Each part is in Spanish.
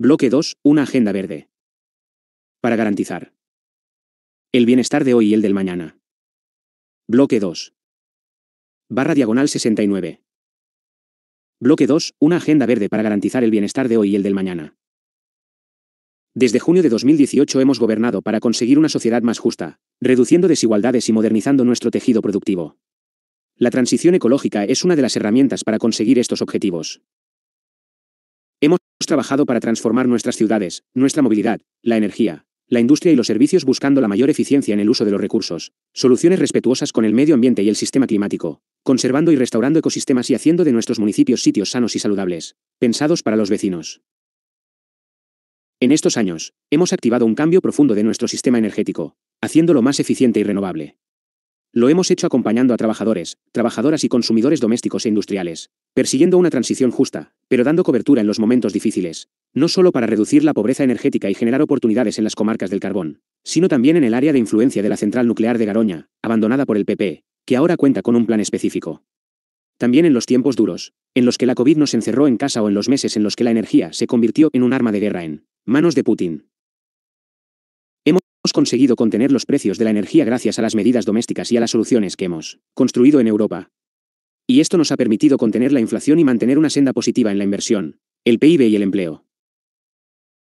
Bloque 2. Una agenda verde. Para garantizar el bienestar de hoy y el del mañana. Bloque 2. Barra diagonal 69. Bloque 2. Una agenda verde para garantizar el bienestar de hoy y el del mañana. Desde junio de 2018 hemos gobernado para conseguir una sociedad más justa, reduciendo desigualdades y modernizando nuestro tejido productivo. La transición ecológica es una de las herramientas para conseguir estos objetivos. Hemos trabajado para transformar nuestras ciudades, nuestra movilidad, la energía, la industria y los servicios buscando la mayor eficiencia en el uso de los recursos, soluciones respetuosas con el medio ambiente y el sistema climático, conservando y restaurando ecosistemas y haciendo de nuestros municipios sitios sanos y saludables, pensados para los vecinos. En estos años, hemos activado un cambio profundo de nuestro sistema energético, haciéndolo más eficiente y renovable. Lo hemos hecho acompañando a trabajadores, trabajadoras y consumidores domésticos e industriales, persiguiendo una transición justa, pero dando cobertura en los momentos difíciles, no solo para reducir la pobreza energética y generar oportunidades en las comarcas del carbón, sino también en el área de influencia de la central nuclear de Garoña, abandonada por el PP, que ahora cuenta con un plan específico. También en los tiempos duros, en los que la COVID nos encerró en casa o en los meses en los que la energía se convirtió en un arma de guerra en manos de Putin. Hemos conseguido contener los precios de la energía gracias a las medidas domésticas y a las soluciones que hemos construido en Europa, y esto nos ha permitido contener la inflación y mantener una senda positiva en la inversión, el PIB y el empleo.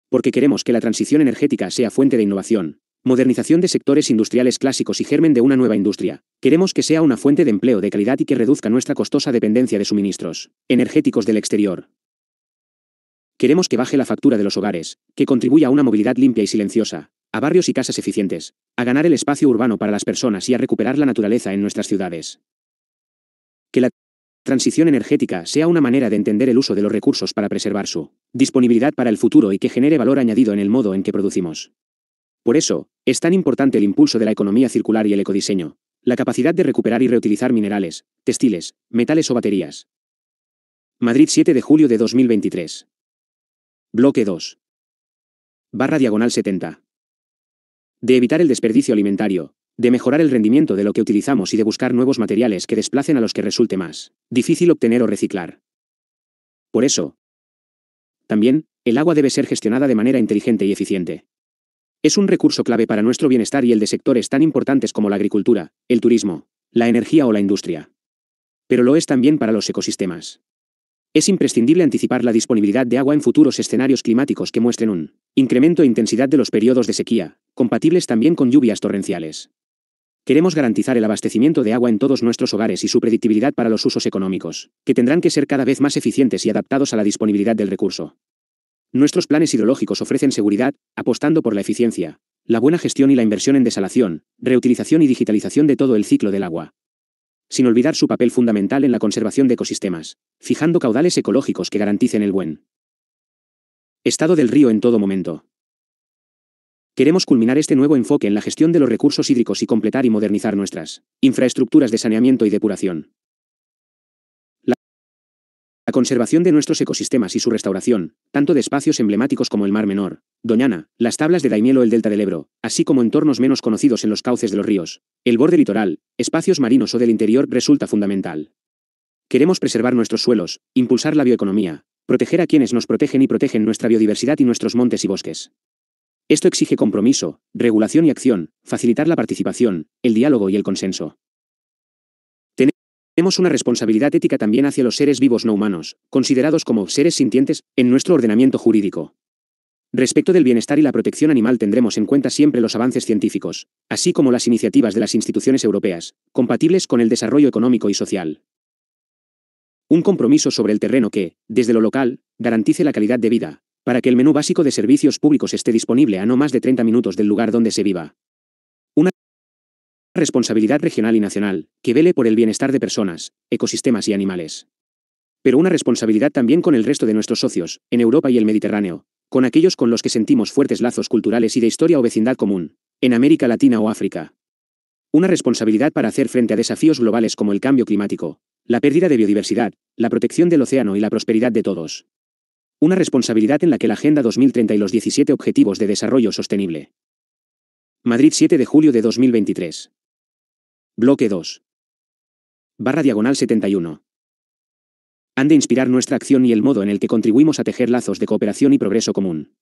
Porque queremos que la transición energética sea fuente de innovación, modernización de sectores industriales clásicos y germen de una nueva industria. Queremos que sea una fuente de empleo de calidad y que reduzca nuestra costosa dependencia de suministros energéticos del exterior. Queremos que baje la factura de los hogares, que contribuya a una movilidad limpia y silenciosa, a barrios y casas eficientes, a ganar el espacio urbano para las personas y a recuperar la naturaleza en nuestras ciudades que la transición energética sea una manera de entender el uso de los recursos para preservar su disponibilidad para el futuro y que genere valor añadido en el modo en que producimos. Por eso, es tan importante el impulso de la economía circular y el ecodiseño, la capacidad de recuperar y reutilizar minerales, textiles, metales o baterías. Madrid 7 de julio de 2023. Bloque 2. Barra diagonal 70. De evitar el desperdicio alimentario, de mejorar el rendimiento de lo que utilizamos y de buscar nuevos materiales que desplacen a los que resulte más difícil obtener o reciclar. Por eso, también, el agua debe ser gestionada de manera inteligente y eficiente. Es un recurso clave para nuestro bienestar y el de sectores tan importantes como la agricultura, el turismo, la energía o la industria. Pero lo es también para los ecosistemas. Es imprescindible anticipar la disponibilidad de agua en futuros escenarios climáticos que muestren un incremento e intensidad de los periodos de sequía, compatibles también con lluvias torrenciales. Queremos garantizar el abastecimiento de agua en todos nuestros hogares y su predictibilidad para los usos económicos, que tendrán que ser cada vez más eficientes y adaptados a la disponibilidad del recurso. Nuestros planes hidrológicos ofrecen seguridad, apostando por la eficiencia, la buena gestión y la inversión en desalación, reutilización y digitalización de todo el ciclo del agua. Sin olvidar su papel fundamental en la conservación de ecosistemas, fijando caudales ecológicos que garanticen el buen estado del río en todo momento. Queremos culminar este nuevo enfoque en la gestión de los recursos hídricos y completar y modernizar nuestras infraestructuras de saneamiento y depuración. La conservación de nuestros ecosistemas y su restauración, tanto de espacios emblemáticos como el Mar Menor, Doñana, las tablas de Daimiel o el Delta del Ebro, así como entornos menos conocidos en los cauces de los ríos, el borde litoral, espacios marinos o del interior resulta fundamental. Queremos preservar nuestros suelos, impulsar la bioeconomía, proteger a quienes nos protegen y protegen nuestra biodiversidad y nuestros montes y bosques. Esto exige compromiso, regulación y acción, facilitar la participación, el diálogo y el consenso. Tenemos una responsabilidad ética también hacia los seres vivos no humanos, considerados como seres sintientes, en nuestro ordenamiento jurídico. Respecto del bienestar y la protección animal tendremos en cuenta siempre los avances científicos, así como las iniciativas de las instituciones europeas, compatibles con el desarrollo económico y social. Un compromiso sobre el terreno que, desde lo local, garantice la calidad de vida, para que el menú básico de servicios públicos esté disponible a no más de 30 minutos del lugar donde se viva. Una responsabilidad regional y nacional, que vele por el bienestar de personas, ecosistemas y animales. Pero una responsabilidad también con el resto de nuestros socios, en Europa y el Mediterráneo, con aquellos con los que sentimos fuertes lazos culturales y de historia o vecindad común, en América Latina o África. Una responsabilidad para hacer frente a desafíos globales como el cambio climático, la pérdida de biodiversidad, la protección del océano y la prosperidad de todos. Una responsabilidad en la que la Agenda 2030 y los 17 Objetivos de Desarrollo Sostenible. Madrid 7 de julio de 2023. Bloque 2. Barra diagonal 71. Han de inspirar nuestra acción y el modo en el que contribuimos a tejer lazos de cooperación y progreso común.